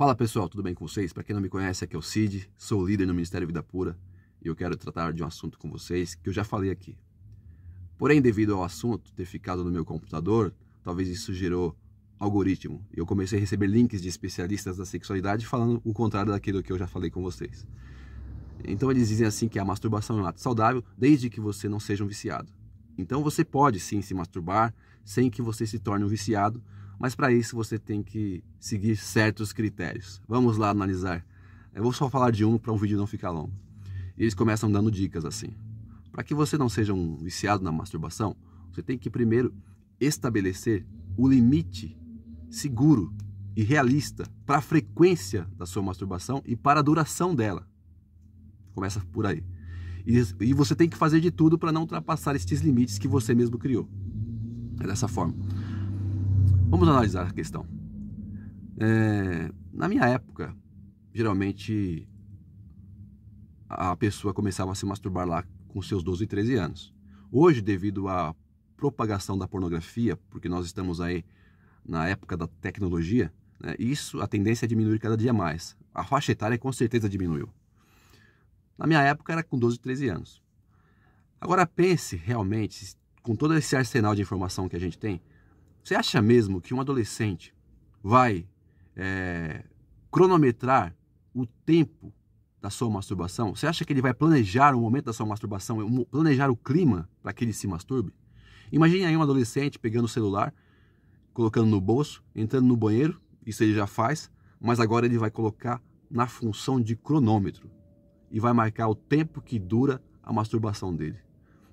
Fala pessoal, tudo bem com vocês? Para quem não me conhece, aqui é o Cid, sou líder no Ministério Vida Pura e eu quero tratar de um assunto com vocês que eu já falei aqui. Porém, devido ao assunto ter ficado no meu computador, talvez isso gerou algoritmo. e Eu comecei a receber links de especialistas da sexualidade falando o contrário daquilo que eu já falei com vocês. Então eles dizem assim que a masturbação é um ato saudável desde que você não seja um viciado. Então você pode sim se masturbar sem que você se torne um viciado, mas para isso você tem que seguir certos critérios. Vamos lá analisar. Eu vou só falar de um para o um vídeo não ficar longo. E eles começam dando dicas assim. Para que você não seja um viciado na masturbação, você tem que primeiro estabelecer o limite seguro e realista para a frequência da sua masturbação e para a duração dela. Começa por aí. E, e você tem que fazer de tudo para não ultrapassar estes limites que você mesmo criou. É dessa forma. Vamos analisar a questão. É, na minha época, geralmente a pessoa começava a se masturbar lá com seus 12 e 13 anos. Hoje, devido à propagação da pornografia, porque nós estamos aí na época da tecnologia, né, isso a tendência é diminuir cada dia mais. A faixa etária com certeza diminuiu. Na minha época era com 12 e 13 anos. Agora pense realmente, com todo esse arsenal de informação que a gente tem, você acha mesmo que um adolescente vai é, cronometrar o tempo da sua masturbação? Você acha que ele vai planejar o momento da sua masturbação, planejar o clima para que ele se masturbe? Imagine aí um adolescente pegando o celular, colocando no bolso, entrando no banheiro, isso ele já faz, mas agora ele vai colocar na função de cronômetro e vai marcar o tempo que dura a masturbação dele.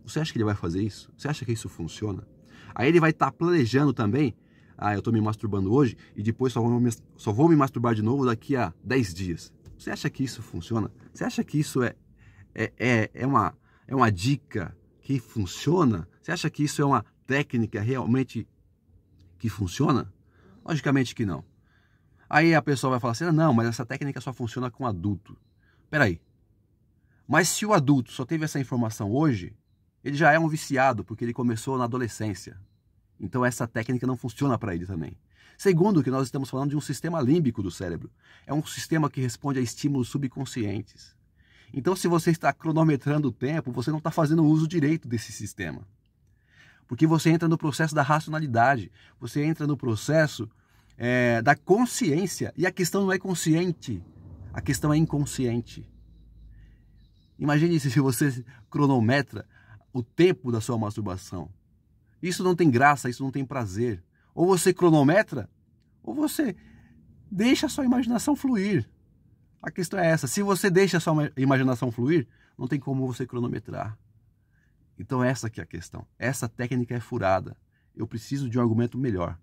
Você acha que ele vai fazer isso? Você acha que isso funciona? Aí ele vai estar tá planejando também, ah, eu estou me masturbando hoje e depois só vou, me, só vou me masturbar de novo daqui a 10 dias. Você acha que isso funciona? Você acha que isso é, é, é, é, uma, é uma dica que funciona? Você acha que isso é uma técnica realmente que funciona? Logicamente que não. Aí a pessoa vai falar assim: ah, não, mas essa técnica só funciona com adulto. Peraí. Mas se o adulto só teve essa informação hoje, ele já é um viciado porque ele começou na adolescência. Então essa técnica não funciona para ele também. Segundo, que nós estamos falando de um sistema límbico do cérebro. É um sistema que responde a estímulos subconscientes. Então, se você está cronometrando o tempo, você não está fazendo uso direito desse sistema. Porque você entra no processo da racionalidade, você entra no processo é, da consciência. E a questão não é consciente, a questão é inconsciente. Imagine se você cronometra o tempo da sua masturbação. Isso não tem graça, isso não tem prazer. Ou você cronometra, ou você deixa a sua imaginação fluir. A questão é essa: se você deixa a sua imaginação fluir, não tem como você cronometrar. Então essa que é a questão. Essa técnica é furada. Eu preciso de um argumento melhor.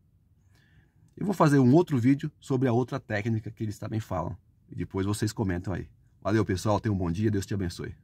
Eu vou fazer um outro vídeo sobre a outra técnica que eles também falam. E depois vocês comentam aí. Valeu, pessoal. Tenham um bom dia. Deus te abençoe.